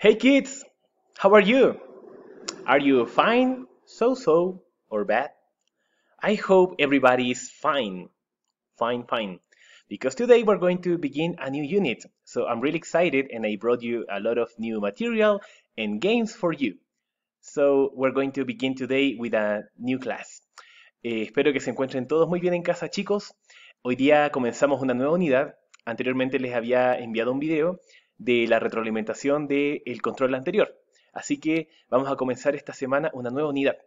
Hey kids, how are you? Are you fine, so so, or bad? I hope everybody is fine, fine, fine, because today we're going to begin a new unit. So I'm really excited and I brought you a lot of new material and games for you. So we're going to begin today with a new class. Eh, espero que se encuentren todos muy bien en casa, chicos. Hoy día comenzamos una nueva unidad. Anteriormente les había enviado un video de la retroalimentación del el control anterior. Así que vamos a comenzar esta semana una nueva unidad.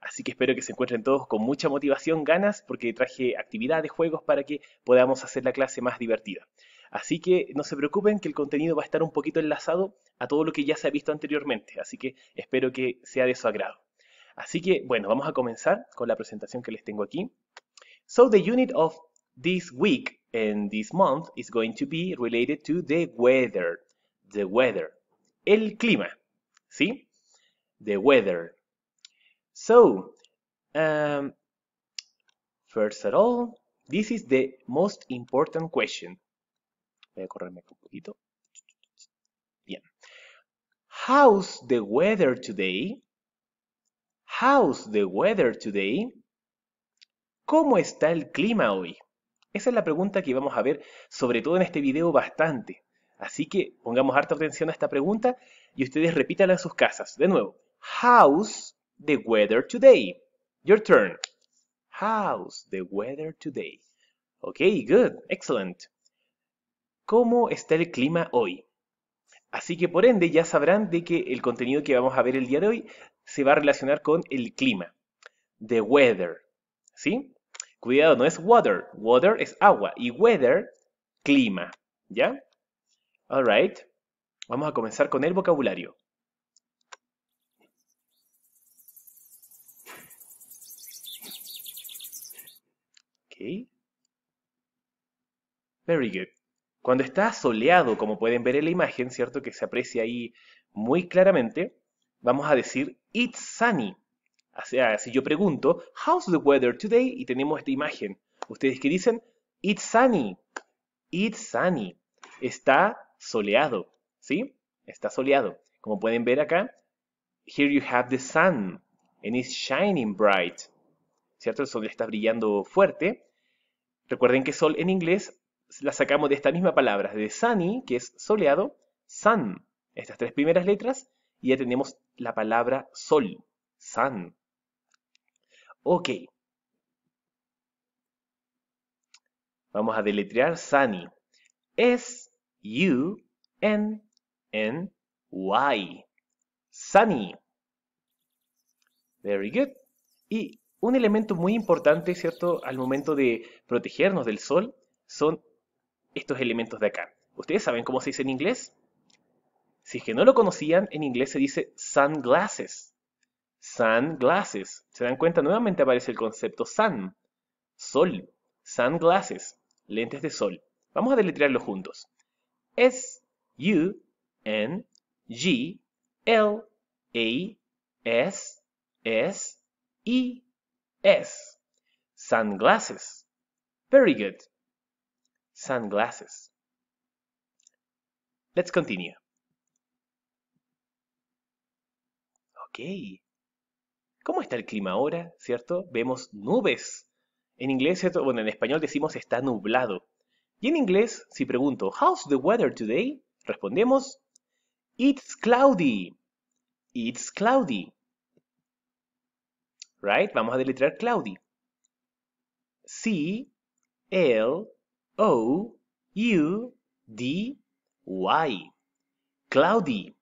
Así que espero que se encuentren todos con mucha motivación, ganas, porque traje actividades, juegos para que podamos hacer la clase más divertida. Así que no se preocupen que el contenido va a estar un poquito enlazado a todo lo que ya se ha visto anteriormente. Así que espero que sea de su agrado. Así que bueno, vamos a comenzar con la presentación que les tengo aquí. So the unit of this week and this month is going to be related to the weather the weather. El clima. ¿Sí? The weather. So, um, first of all, this is the most important question. Voy a correrme un poquito. Bien. How's the weather today? How's the weather today? ¿Cómo está el clima hoy? Esa es la pregunta que vamos a ver, sobre todo en este video, bastante. Así que pongamos harta atención a esta pregunta y ustedes repítanla en sus casas. De nuevo, how's the weather today? Your turn. How's the weather today? Ok, good, excellent. ¿Cómo está el clima hoy? Así que por ende ya sabrán de que el contenido que vamos a ver el día de hoy se va a relacionar con el clima. The weather. ¿Sí? Cuidado, no es water. Water es agua y weather, clima. ¿Ya? right, Vamos a comenzar con el vocabulario. Okay, Very good. Cuando está soleado, como pueden ver en la imagen, ¿cierto? Que se aprecia ahí muy claramente, vamos a decir It's sunny. O sea, si yo pregunto, How's the weather today? Y tenemos esta imagen. ¿Ustedes qué dicen? It's sunny. It's sunny. Está soleado, ¿sí? Está soleado. Como pueden ver acá, here you have the sun, and it's shining bright. ¿Cierto? El sol está brillando fuerte. Recuerden que sol en inglés la sacamos de esta misma palabra, de sunny, que es soleado, sun, estas tres primeras letras, y ya tenemos la palabra sol, sun. Ok. Vamos a deletrear sunny. Es U N N Y. Sunny. Very good. Y un elemento muy importante, ¿cierto?, al momento de protegernos del sol son estos elementos de acá. ¿Ustedes saben cómo se dice en inglés? Si es que no lo conocían, en inglés se dice sunglasses. Sunglasses. ¿Se dan cuenta? Nuevamente aparece el concepto sun. Sol. Sunglasses. Lentes de sol. Vamos a deletrearlo juntos. S U N G L A S S E S. Sunglasses. Very good. Sunglasses. Let's continue. Ok. ¿Cómo está el clima ahora? ¿Cierto? Vemos nubes. En inglés, Bueno, en español decimos está nublado. Y en inglés, si pregunto, How's the weather today? Respondemos, It's cloudy. It's cloudy. Right? Vamos a deletrear cloudy. C L O U D Y. Cloudy.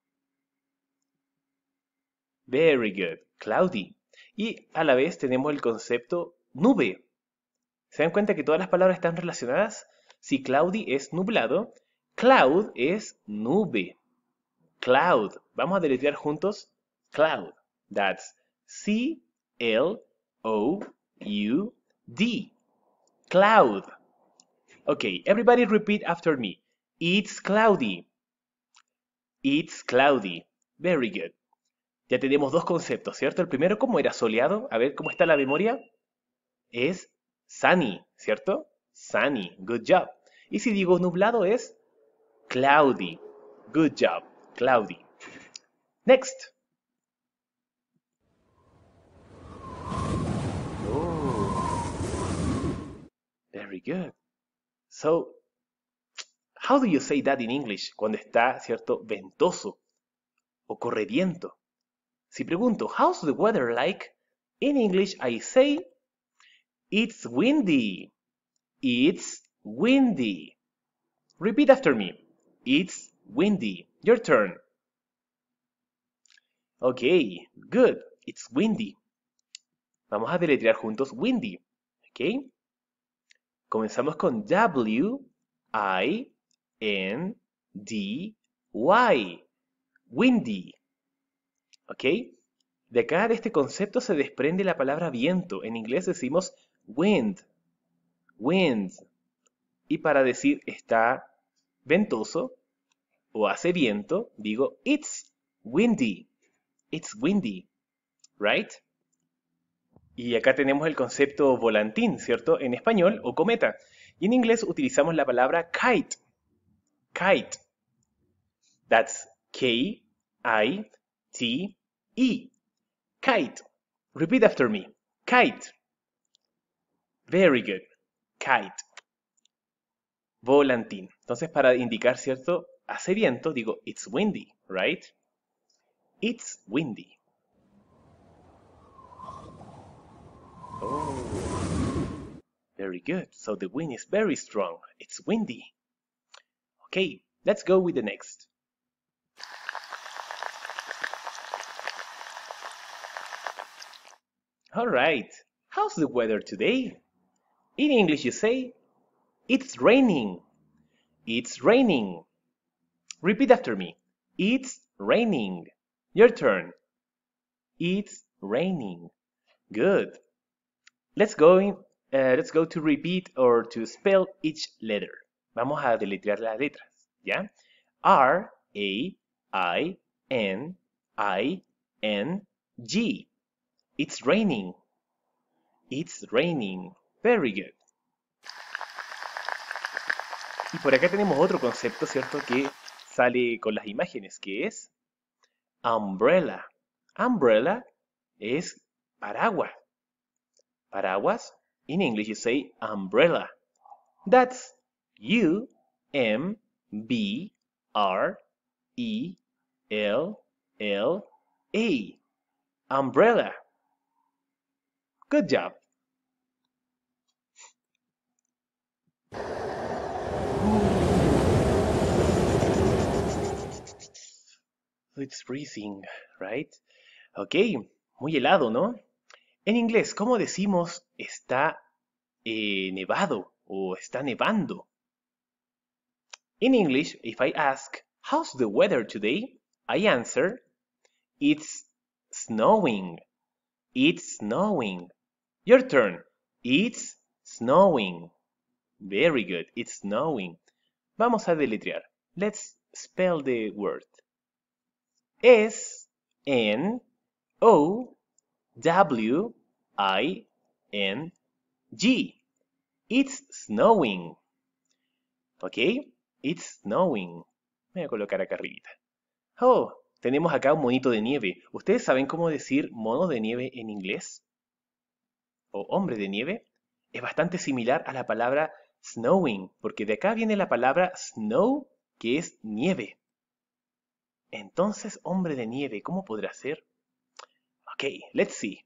Very good. Cloudy. Y a la vez tenemos el concepto nube. ¿Se dan cuenta que todas las palabras están relacionadas? Si cloudy es nublado, cloud es nube. Cloud. Vamos a deletrear juntos. Cloud. That's C-L-O-U-D. Cloud. Ok, everybody repeat after me. It's cloudy. It's cloudy. Very good. Ya tenemos dos conceptos, ¿cierto? El primero, ¿cómo era soleado? A ver, ¿cómo está la memoria? Es sunny, ¿cierto? sunny, good job. Y si digo nublado es cloudy, good job, cloudy. Next. Oh, very good. So, how do you say that in English cuando está, cierto, ventoso o corrediento? Si pregunto, how's the weather like? In English I say, it's windy. It's windy. Repeat after me. It's windy. Your turn. Ok, good. It's windy. Vamos a deletrear juntos windy. Ok. Comenzamos con W, I, N, D, Y. Windy. Ok. De acá de este concepto se desprende la palabra viento. En inglés decimos wind winds. Y para decir está ventoso o hace viento, digo it's windy. It's windy. Right? Y acá tenemos el concepto volantín, ¿cierto? En español o cometa. Y en inglés utilizamos la palabra kite. Kite. That's K-I-T-E. Kite. Repeat after me. Kite. Very good. kite, volantín. Entonces, para indicar cierto hace viento, digo it's windy, right? It's windy. Oh. Very good. So the wind is very strong. It's windy. Okay, let's go with the next. All right. How's the weather today? In English, you say, It's raining. It's raining. Repeat after me. It's raining. Your turn. It's raining. Good. Let's go, in, uh, let's go to repeat or to spell each letter. Vamos a deletrear las letras, ¿ya? R, A, I, N, I, N, G. It's raining. It's raining. Very good. Y por acá tenemos otro concepto, ¿cierto? Que sale con las imágenes, que es umbrella. Umbrella es paraguas. Paraguas, in English you say umbrella. That's U M B R E L L A. Umbrella. Good job. It's freezing, right? Ok, muy helado, ¿no? En inglés, ¿cómo decimos está eh, nevado o está nevando? In English, if I ask, how's the weather today? I answer, it's snowing. It's snowing. Your turn. It's snowing. Very good. It's snowing. Vamos a deletrear. Let's spell the word. S N O W I N G. It's snowing. ¿Ok? It's snowing. voy a colocar acá arribita. Oh, tenemos acá un monito de nieve. ¿Ustedes saben cómo decir mono de nieve en inglés? ¿O hombre de nieve? Es bastante similar a la palabra snowing, porque de acá viene la palabra snow, que es nieve. Entonces, hombre de nieve, ¿cómo podrá ser? Ok, let's see.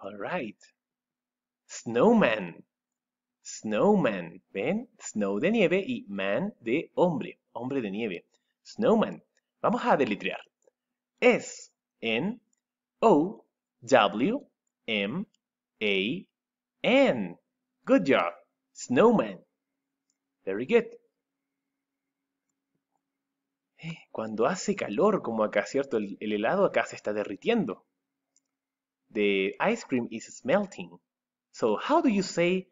All right. Snowman. Snowman. ¿Ven? Snow de nieve y man de hombre. Hombre de nieve. Snowman. Vamos a deletrear. S N O W M A N. Good job. Snowman. Very good. Eh, cuando hace calor, como acá, ¿cierto? El, el, helado acá se está derritiendo. The ice cream is melting. So, how do you say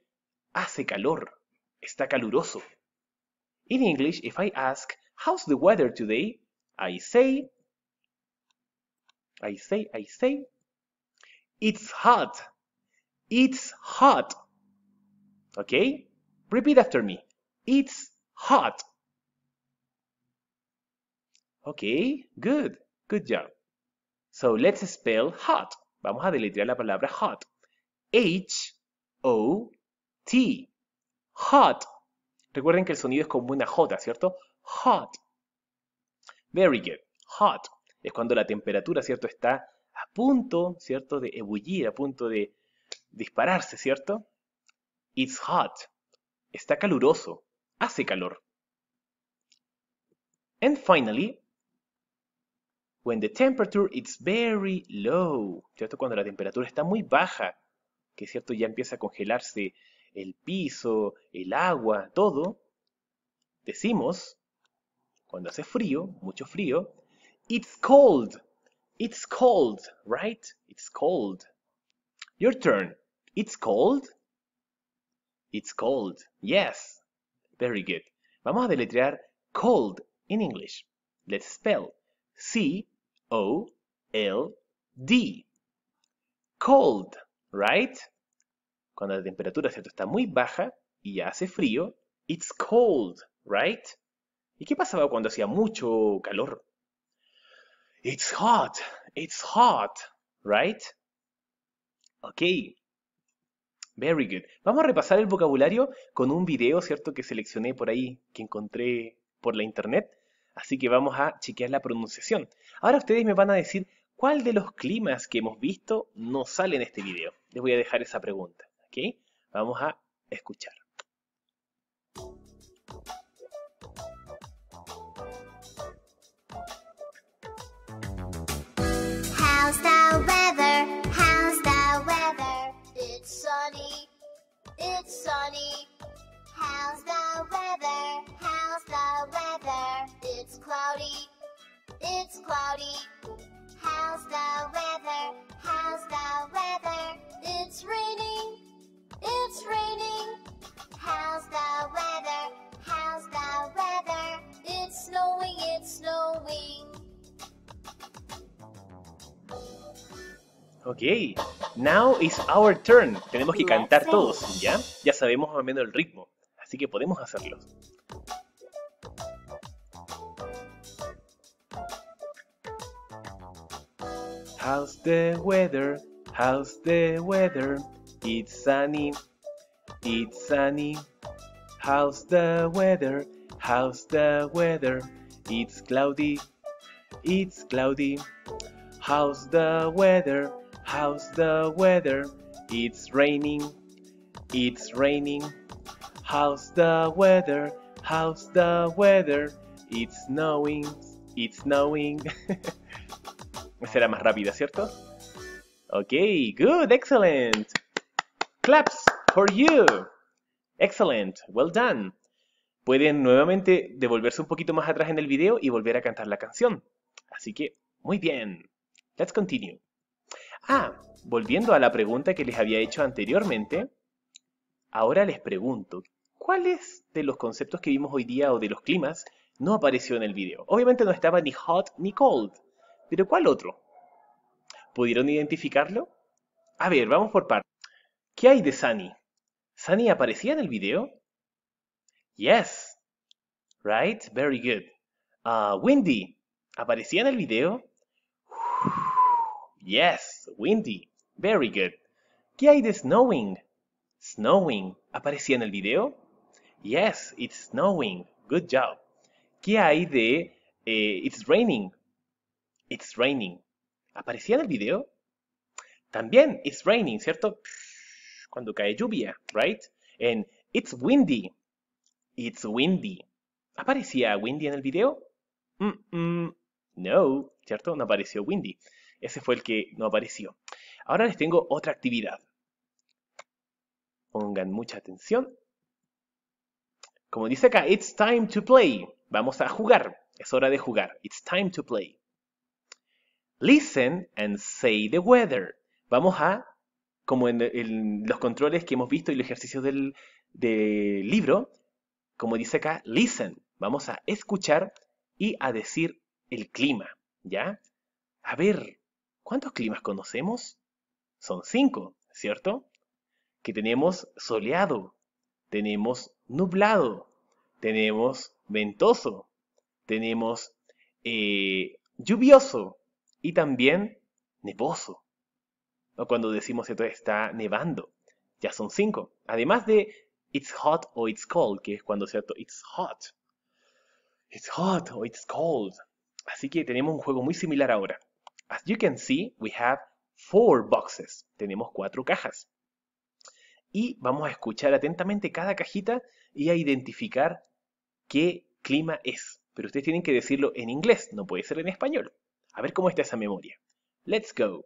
hace calor? Está caluroso. In English, if I ask, how's the weather today? I say, I say, I say. It's hot. It's hot. Okay? Repeat after me. It's hot. Okay, good. Good job. So let's spell hot. Vamos a deletrear la palabra hot. H-O-T. Hot. Recuerden que el sonido es como una J, ¿cierto? Hot. Very good. Hot es cuando la temperatura, ¿cierto? Está a punto, ¿cierto? De ebullir, a punto de dispararse, ¿cierto? It's hot. Está caluroso. Hace calor. And finally, when the temperature is very low, ¿cierto? Cuando la temperatura está muy baja, que cierto ya empieza a congelarse el piso, el agua, todo, decimos, cuando hace frío, mucho frío, It's cold. It's cold, right? It's cold. Your turn. It's cold. It's cold. Yes. Very good. Vamos a deletrear cold in English. Let's spell C O L D. Cold, right? Cuando la temperatura ¿cierto? está muy baja y hace frío, it's cold, right? ¿Y qué pasaba cuando hacía mucho calor? It's hot, it's hot, right? Ok, very good. Vamos a repasar el vocabulario con un video, ¿cierto? Que seleccioné por ahí, que encontré por la internet. Así que vamos a chequear la pronunciación. Ahora ustedes me van a decir cuál de los climas que hemos visto no sale en este video. Les voy a dejar esa pregunta, ¿ok? Vamos a escuchar. sunny. How's the weather? How's the weather? It's cloudy. It's cloudy. How's the weather? How's the weather? It's raining. It's raining. How's the weather? How's the weather? It's snowing. It's snowing. Ok, now it's our turn. Tenemos que cantar todos, ¿ya? Ya sabemos más o menos el ritmo, así que podemos hacerlo. How's the weather? How's the weather? It's sunny. It's sunny. How's the weather? How's the weather? It's cloudy. It's cloudy. How's the weather? How's the weather? It's raining. It's raining. How's the weather? How's the weather? It's snowing. It's snowing. Será más rápida, ¿cierto? Ok, good, excellent. Claps for you. Excellent, well done. Pueden nuevamente devolverse un poquito más atrás en el video y volver a cantar la canción. Así que, muy bien. Let's continue. Ah, volviendo a la pregunta que les había hecho anteriormente, ahora les pregunto, ¿cuáles de los conceptos que vimos hoy día o de los climas no apareció en el video? Obviamente no estaba ni hot ni cold, pero ¿cuál otro? ¿Pudieron identificarlo? A ver, vamos por partes. ¿Qué hay de Sunny? ¿Sunny aparecía en el video? Yes. Right, very good. Ah, Windy, ¿aparecía en el video? Yes. Windy. Very good. ¿Qué hay de snowing? Snowing. ¿Aparecía en el video? Yes, it's snowing. Good job. ¿Qué hay de eh, it's raining? It's raining. ¿Aparecía en el video? También it's raining, ¿cierto? Cuando cae lluvia, right? En it's windy. It's windy. ¿Aparecía Windy en el video? No, ¿cierto? No apareció Windy. Ese fue el que no apareció. Ahora les tengo otra actividad. Pongan mucha atención. Como dice acá, it's time to play. Vamos a jugar. Es hora de jugar. It's time to play. Listen and say the weather. Vamos a, como en, los controles que hemos visto y los ejercicios del, del libro, como dice acá, listen. Vamos a escuchar y a decir el clima, ¿ya? A ver, ¿Cuántos climas conocemos? Son cinco, ¿cierto? Que tenemos soleado, tenemos nublado, tenemos ventoso, tenemos eh, lluvioso y también nevoso. O cuando decimos ¿cierto? está nevando, ya son cinco. Además de it's hot o it's cold, que es cuando cierto it's hot. It's hot o it's cold. Así que tenemos un juego muy similar ahora. As you can see, we have four boxes. Tenemos cuatro cajas. Y vamos a escuchar atentamente cada cajita y a identificar qué clima es. Pero ustedes tienen que decirlo en inglés, no puede ser en español. A ver cómo está esa memoria. Let's go.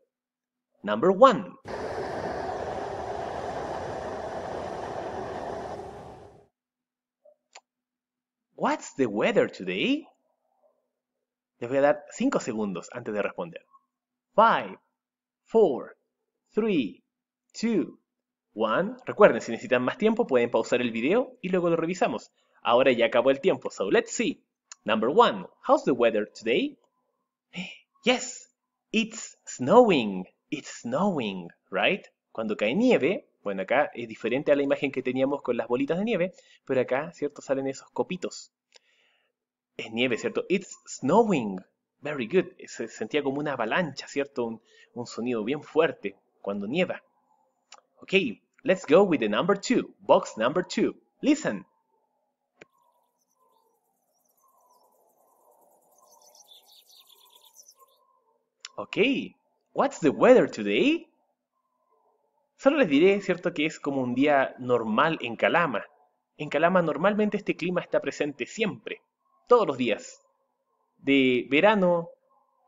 Number one. What's the weather today? Les voy a dar cinco segundos antes de responder. 5, 4, 3, 2, 1. Recuerden, si necesitan más tiempo, pueden pausar el video y luego lo revisamos. Ahora ya acabó el tiempo, so let's see. Number 1. How's the weather today? Yes, it's snowing. It's snowing, right? Cuando cae nieve, bueno, acá es diferente a la imagen que teníamos con las bolitas de nieve, pero acá, ¿cierto? Salen esos copitos. Es nieve, ¿cierto? It's snowing very good. Se sentía como una avalancha, ¿cierto? Un, un sonido bien fuerte cuando nieva. Ok, let's go with the number two. Box number two. Listen. Ok, what's the weather today? Solo les diré, ¿cierto?, que es como un día normal en Calama. En Calama normalmente este clima está presente siempre, todos los días de verano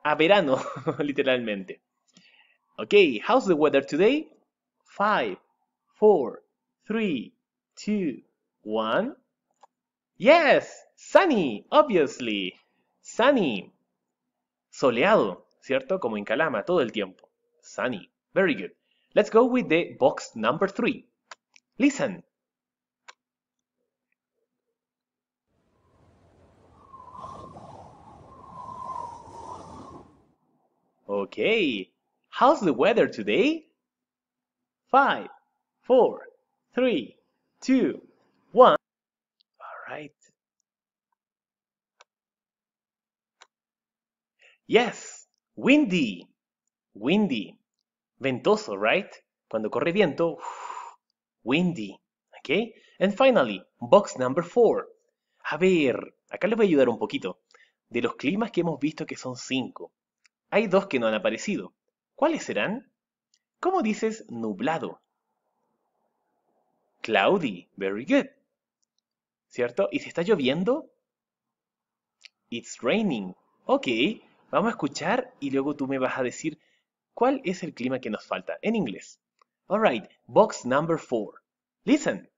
a verano, literalmente. ¿cómo how's the weather today? 5, 4, 3, 2, 1. Yes, sunny, obviously. Sunny. Soleado, ¿cierto? Como en Calama, todo el tiempo. Sunny. Very good. Let's go with the box number 3. Listen. Ok. ¿Cómo está el clima hoy? 5, 4, 3, 2, 1. Sí. Windy. Windy. Ventoso, ¿verdad? Cuando corre viento, windy. Ok. Y finalmente, box number 4. A ver, acá les voy a ayudar un poquito. De los climas que hemos visto que son 5. Hay dos que no han aparecido. ¿Cuáles serán? ¿Cómo dices nublado? Cloudy. Very good. ¿Cierto? ¿Y si está lloviendo? It's raining. Ok. Vamos a escuchar y luego tú me vas a decir cuál es el clima que nos falta en inglés. right. Box number four. Listen.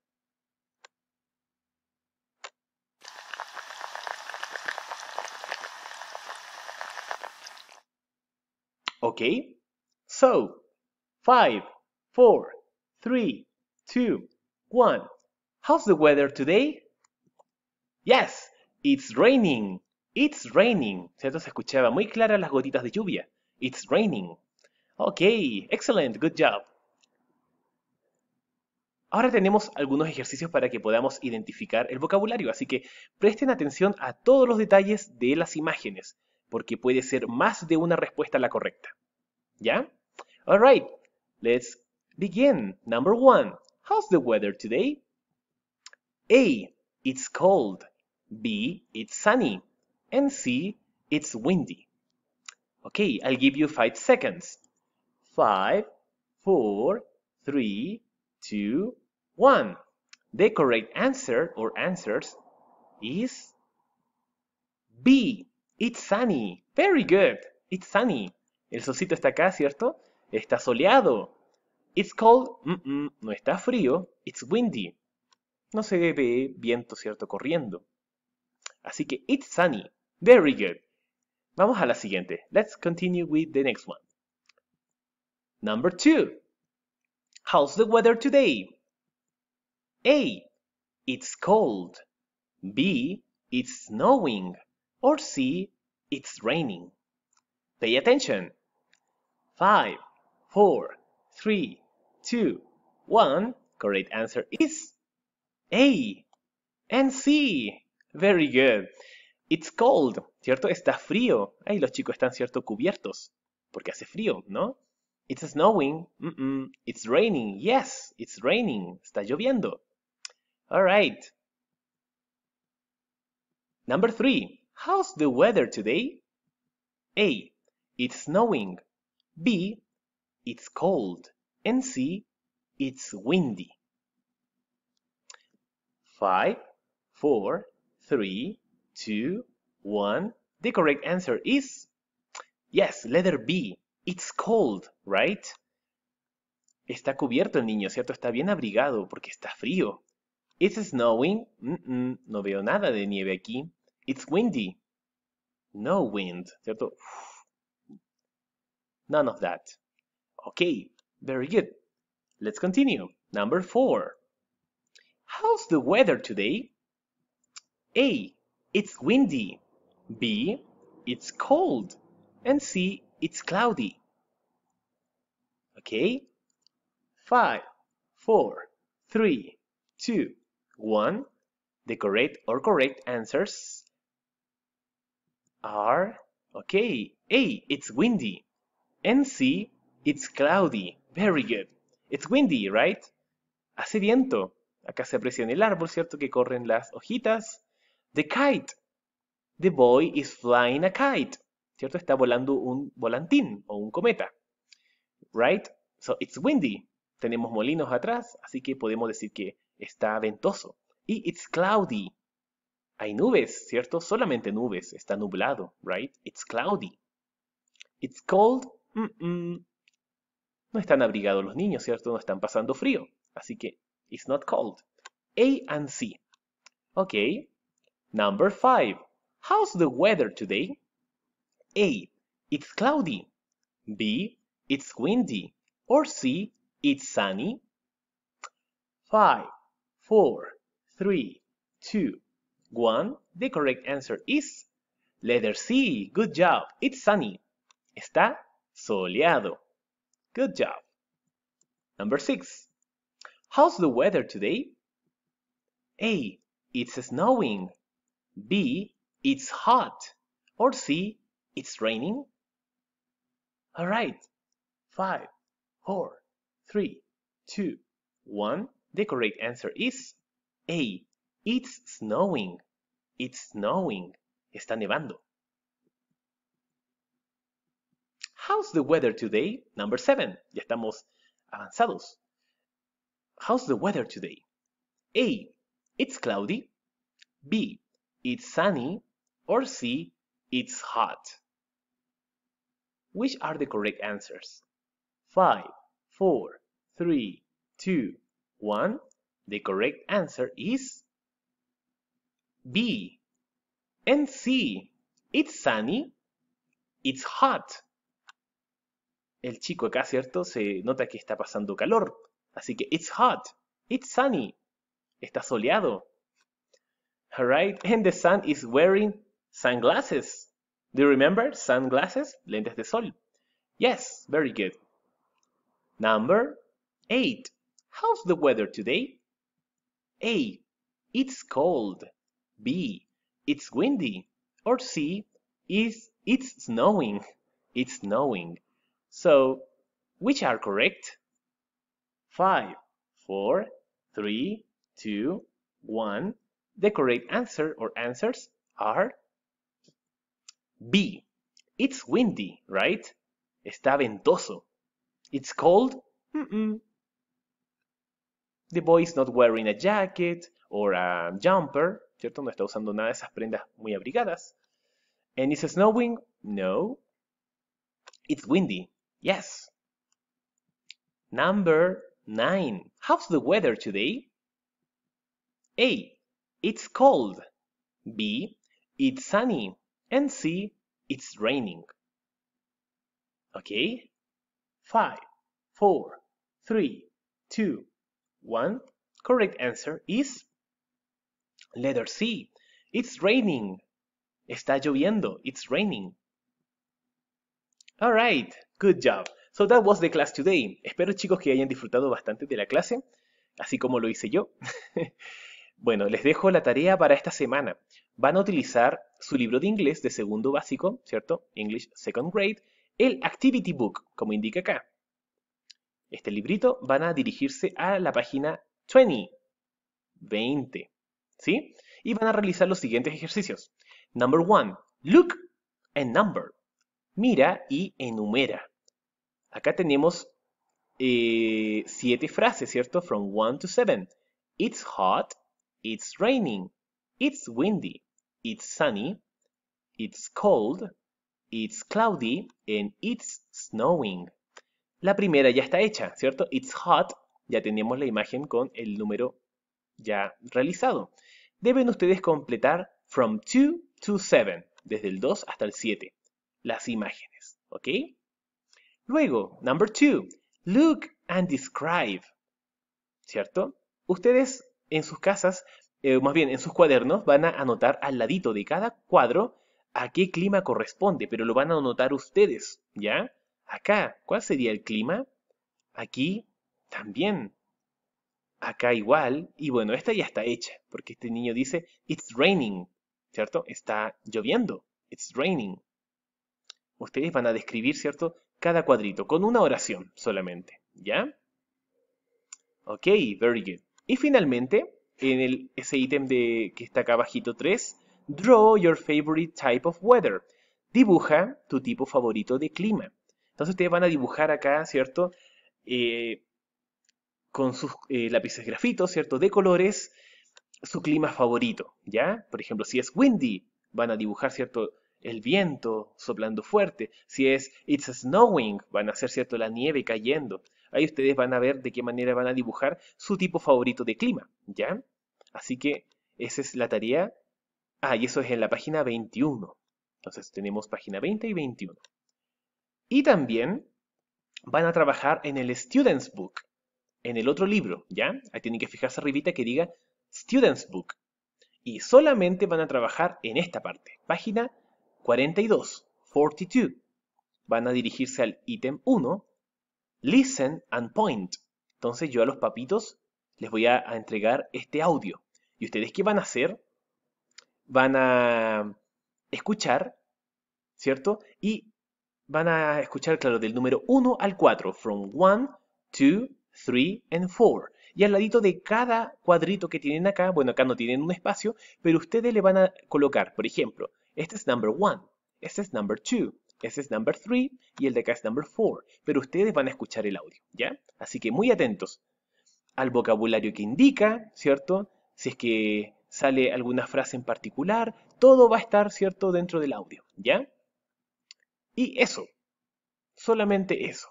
Ok, So, five, four, three, two, one. How's the weather today? Yes, it's raining. It's raining. ¿Cierto? Se escuchaba muy clara las gotitas de lluvia. It's raining. Okay, excellent. Good job. Ahora tenemos algunos ejercicios para que podamos identificar el vocabulario, así que presten atención a todos los detalles de las imágenes, porque puede ser más de una respuesta la correcta. Yeah? All right, let's begin. Number one, how's the weather today? A, it's cold. B, it's sunny. And C, it's windy. Okay, I'll give you five seconds. Five, four, three, two, one. The correct answer or answers is B. It's sunny. Very good. It's sunny. El solcito está acá, ¿cierto? Está soleado. It's cold. no está frío. It's windy. No se ve viento, ¿cierto? Corriendo. Así que it's sunny. Very good. Vamos a la siguiente. Let's continue with the next one. Number two. How's the weather today? A. It's cold. B. It's snowing. Or C. It's raining. Pay attention. Five, four, three, two, one. Correct answer is A and C. Very good. It's cold, ¿cierto? Está frío. Ahí los chicos están, ¿cierto? Cubiertos. Porque hace frío, ¿no? It's snowing. Mm -mm. It's raining. Yes, it's raining. Está lloviendo. All right. Number three. How's the weather today? A. It's snowing. B. It's cold. And C. It's windy. Five, four, three, two, one. The correct answer is yes, letter B. It's cold, right? Está cubierto el niño, ¿cierto? Está bien abrigado porque está frío. It's snowing. Mm -mm, no veo nada de nieve aquí. It's windy. No wind, ¿cierto? Uf. None of that. Okay, very good. Let's continue. Number four. How's the weather today? A. It's windy. B. It's cold. And C. It's cloudy. Okay? Five, four, three, two, one. The correct or correct answers are okay. A. It's windy. sí, it's cloudy. Very good. It's windy, right? Hace viento. Acá se aprecia en el árbol, ¿cierto? Que corren las hojitas. The kite. The boy is flying a kite. ¿Cierto? Está volando un volantín o un cometa. Right? So it's windy. Tenemos molinos atrás, así que podemos decir que está ventoso. Y it's cloudy. Hay nubes, ¿cierto? Solamente nubes. Está nublado, right? It's cloudy. It's cold Mm -mm. No están abrigados los niños, ¿cierto? No están pasando frío. Así que, it's not cold. A and C. Ok. Number five. How's the weather today? A. It's cloudy. B. It's windy. Or C. It's sunny. Five, four, three, two, one. The correct answer is letter C. Good job. It's sunny. Está Soleado. Good job. Number six. How's the weather today? A. It's snowing. B. It's hot. Or C. It's raining. All right. Five, four, three, two, one. The correct answer is A. It's snowing. It's snowing. Está nevando. How's the weather today? Number seven. Ya estamos avanzados. How's the weather today? A. It's cloudy. B. It's sunny. Or C. It's hot. Which are the correct answers? 5, 4, 3, 2, 1. The correct answer is B. And C. It's sunny. It's hot el chico acá, ¿cierto? Se nota que está pasando calor. Así que it's hot. It's sunny. Está soleado. Alright, and the sun is wearing sunglasses. Do you remember sunglasses? Lentes de sol. Yes, very good. Number 8. How's the weather today? A. It's cold. B. It's windy. Or C. Is it's snowing. It's snowing. So, which are correct? 5, 4, 3, 2, 1. The correct answer or answers are B. It's windy, right? Está ventoso. It's cold? Mm -mm. The boy is not wearing a jacket or a jumper, ¿cierto? No está usando nada de esas prendas muy abrigadas. And it's snowing? No. It's windy. Yes. Number 9. How's the weather today? A. It's cold. B. It's sunny. And C. It's raining. Okay? Five, four, three, two, one. Correct answer is letter C. It's raining. Está lloviendo. It's raining. Alright, good job. So that was the class today. Espero chicos que hayan disfrutado bastante de la clase, así como lo hice yo. bueno, les dejo la tarea para esta semana. Van a utilizar su libro de inglés de segundo básico, ¿cierto? English Second Grade, el Activity Book, como indica acá. Este librito van a dirigirse a la página 20, 20, ¿sí? Y van a realizar los siguientes ejercicios. Number one, look and number mira y enumera. Acá tenemos eh, siete frases, ¿cierto? From one to seven. It's hot, it's raining, it's windy, it's sunny, it's cold, it's cloudy, and it's snowing. La primera ya está hecha, ¿cierto? It's hot, ya tenemos la imagen con el número ya realizado. Deben ustedes completar from two to 7, desde el 2 hasta el 7 las imágenes, ¿ok? Luego, number two, look and describe, ¿cierto? Ustedes en sus casas, eh, más bien en sus cuadernos, van a anotar al ladito de cada cuadro a qué clima corresponde, pero lo van a anotar ustedes, ¿ya? Acá, ¿cuál sería el clima? Aquí también. Acá igual. Y bueno, esta ya está hecha, porque este niño dice, it's raining, ¿cierto? Está lloviendo, it's raining ustedes van a describir, ¿cierto? Cada cuadrito con una oración solamente, ¿ya? Ok, very good. Y finalmente, en el, ese ítem de, que está acá bajito 3, draw your favorite type of weather. Dibuja tu tipo favorito de clima. Entonces ustedes van a dibujar acá, ¿cierto? Eh, con sus eh, lápices grafitos, ¿cierto? De colores, su clima favorito, ¿ya? Por ejemplo, si es windy, van a dibujar, ¿cierto? el viento soplando fuerte, si es It's Snowing, van a ser cierto la nieve cayendo. Ahí ustedes van a ver de qué manera van a dibujar su tipo favorito de clima, ¿ya? Así que esa es la tarea. Ah, y eso es en la página 21. Entonces tenemos página 20 y 21. Y también van a trabajar en el Students Book, en el otro libro, ¿ya? Ahí tienen que fijarse arribita que diga Students Book. Y solamente van a trabajar en esta parte, página 42, 42, van a dirigirse al ítem 1, listen and point. Entonces yo a los papitos les voy a, entregar este audio. ¿Y ustedes qué van a hacer? Van a escuchar, ¿cierto? Y van a escuchar, claro, del número 1 al 4, from 1, 2, 3 and 4. Y al ladito de cada cuadrito que tienen acá, bueno, acá no tienen un espacio, pero ustedes le van a colocar, por ejemplo, este es number one, este es number two, este es number three y el de acá es number four. Pero ustedes van a escuchar el audio, ¿ya? Así que muy atentos al vocabulario que indica, ¿cierto? Si es que sale alguna frase en particular, todo va a estar, ¿cierto?, dentro del audio, ¿ya? Y eso, solamente eso,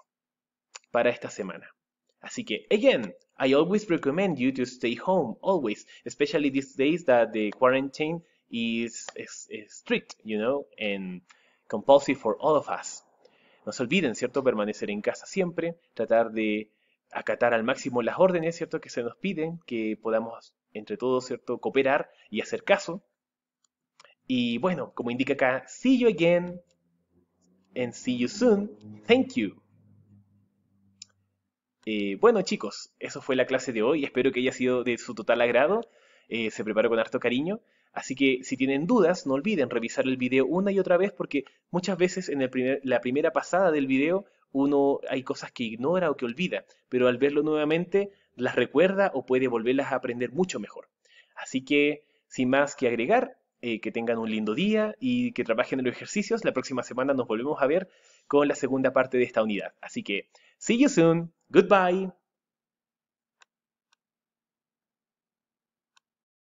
para esta semana. Así que, again, I always recommend you to stay home, always, especially these days that the quarantine is, is, strict, you know, and compulsive for all of us. No se olviden, ¿cierto? Permanecer en casa siempre, tratar de acatar al máximo las órdenes, ¿cierto? Que se nos piden, que podamos entre todos, ¿cierto? Cooperar y hacer caso. Y bueno, como indica acá, see you again and see you soon. Thank you. Eh, bueno chicos, eso fue la clase de hoy. Espero que haya sido de su total agrado. Eh, se preparó con harto cariño. Así que si tienen dudas, no olviden revisar el video una y otra vez porque muchas veces en la primera pasada del video uno hay cosas que ignora o que olvida, pero al verlo nuevamente las recuerda o puede volverlas a aprender mucho mejor. Así que, sin más que agregar, eh, que tengan un lindo día y que trabajen en los ejercicios. La próxima semana nos volvemos a ver con la segunda parte de esta unidad. Así que, see you soon. Goodbye.